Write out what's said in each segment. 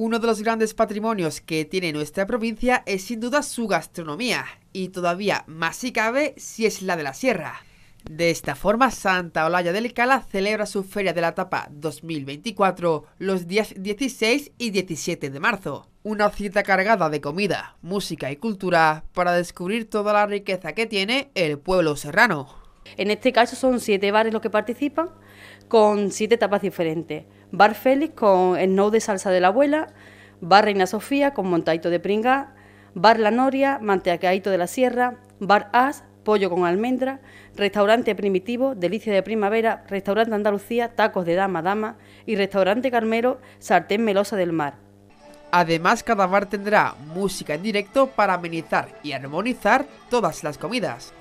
Uno de los grandes patrimonios que tiene nuestra provincia es sin duda su gastronomía, y todavía más si cabe si es la de la sierra. De esta forma, Santa Olalla del Cala celebra su Feria de la Tapa 2024 los días 16 y 17 de marzo. Una cita cargada de comida, música y cultura para descubrir toda la riqueza que tiene el pueblo serrano. En este caso son siete bares los que participan con siete etapas diferentes. Bar Félix con el de salsa de la abuela, Bar Reina Sofía con montaito de pringá, Bar La Noria, mantecaito de la sierra, Bar As, pollo con almendra, restaurante primitivo, delicia de primavera, restaurante Andalucía, tacos de dama dama y restaurante Carmelo, sartén melosa del mar. Además, cada bar tendrá música en directo para amenizar y armonizar todas las comidas.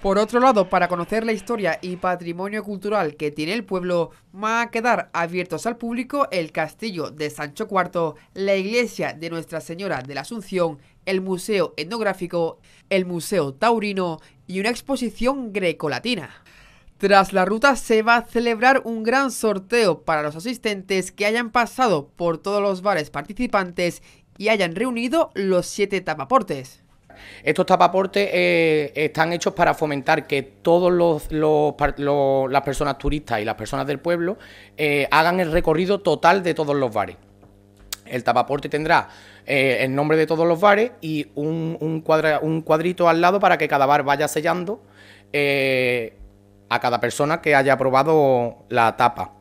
Por otro lado, para conocer la historia y patrimonio cultural que tiene el pueblo, va a quedar abiertos al público el castillo de Sancho IV, la iglesia de Nuestra Señora de la Asunción, el Museo Etnográfico, el Museo Taurino y una exposición grecolatina. Tras la ruta se va a celebrar un gran sorteo para los asistentes que hayan pasado por todos los bares participantes y hayan reunido los siete tapaportes. Estos tapaportes eh, están hechos para fomentar que todas los, las personas turistas y las personas del pueblo eh, hagan el recorrido total de todos los bares. El tapaporte tendrá eh, el nombre de todos los bares y un, un, cuadrito al lado para que cada bar vaya sellando a cada persona que haya probado la tapa.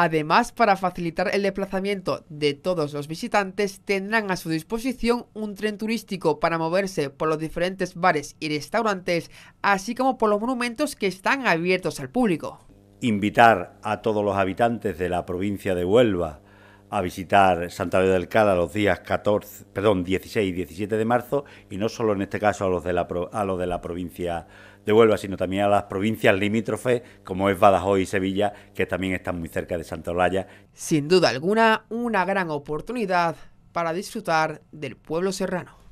Además, para facilitar el desplazamiento de todos los visitantes, tendrán a su disposición un tren turístico para moverse por los diferentes bares y restaurantes, así como por los monumentos que están abiertos al público. Invitar a todos los habitantes de la provincia de Huelva a visitar Santa Leo del Cala los días 14, perdón, 16 y 17 de marzo, y no solo en este caso a los de la, a los de la provincia de Huelva, sino también a las provincias limítrofes, como es Badajoz y Sevilla, que también están muy cerca de Santa Olaya. Sin duda alguna, una gran oportunidad para disfrutar del pueblo serrano.